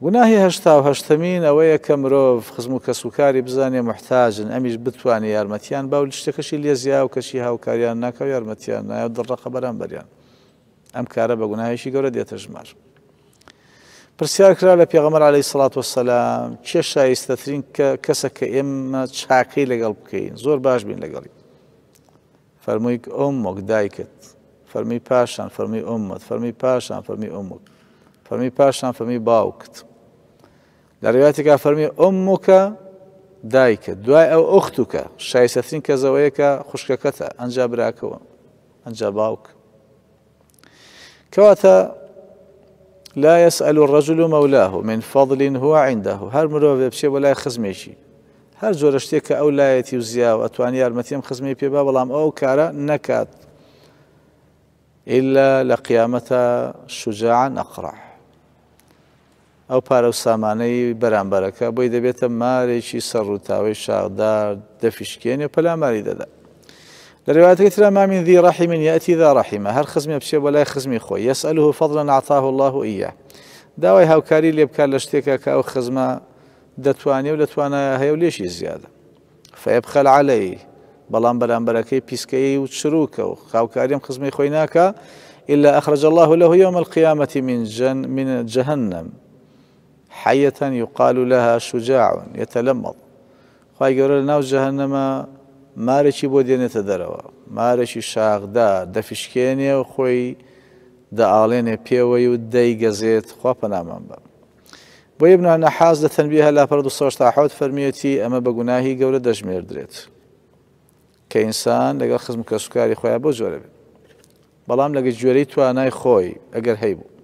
گوناهی هەشتا و هەشتمین ئەوەیە کە مرۆڤ خزم و کەسوکاری بزانێ محتاجن ئەمیش بتوانێت یارمەتیان باول شتەکەشی لیزیا و کشی کاریان کەشی هاوکاریان ناکەو یارمەتیان نایە دڕقە بریان ام کارە با گوناهیشی گەورە دیت ژمار. پرسیار کرا لە پێغەمەر عليهەی و سلام چه شایستەترین کە کەسە کە چاقی لگل لەگەڵ زور باش بین لگلی فەرمووی ئۆم مۆک دایکت فەرمی پاشان فەرمی امت فەرمی پاشان فەرمی ئۆمت فرمی پاشان فرمی باوکت لە ڕێاتێکا فەرمی ئەمکە دایکە دوای ئەو ئۆختوکە كزويك کەزەوەیەکە كتا أنجا براکەوە أنجا باوك كواتا لا يسأل الرجل مولاه من فضل هو عنده هر مرۆڤ بچێ ولا يخزميشي هەر جۆرە أو لا يتيوزيا وأتواني زیاو خزمي بيبا بلام أو كارا نكات إلا لقيامة شجاعا أقرح او سامانی پارە و سامانەی بەرامبەرەکە بۆی دەبێتە مارێکی تاوی شاغدار دەفیشکێنێ پەلاماری دەدا لە ڕێواتەکە تررا مامین دی ڕحی من یاتی ذا رحمه هر خزمی بشه بەلای خزمی خوی یسأله و فەڵە الله ایه ئە هاوکاری لێ بکار لە شتێکە کە ئەو خزمە دەتوانێت و دەتوانە هەیە و لێشی زیادە فەیە بخەل علەی بەڵام و چروکە و خاوکاریم خزمی خوی ناکە إلا أخرج الله له يوم القيامة من جن من جهنم حية يقال لها شجاع يتلمض خی گەورە لە ناو جەهنەمە مارێکی بۆ دێنێتە دەرەوە مارێکی شاغدا دەفشکێنێ و خۆی دەعاڵێنێ پێوەی و دەیگەزێت خوا پەنامان بە بۆ بنانە حاز لە تەنبی هەلا پڕ حوت فەرمیەتی ئەمە بە گوناهی گەورە دەژمێردرێت کە ئینسان لەگەڵ خزم کە سوکاری خۆیان بۆ جۆرە بێت بەڵام لەگە جوێرەی توانای خۆی ئەگەر هەی بوو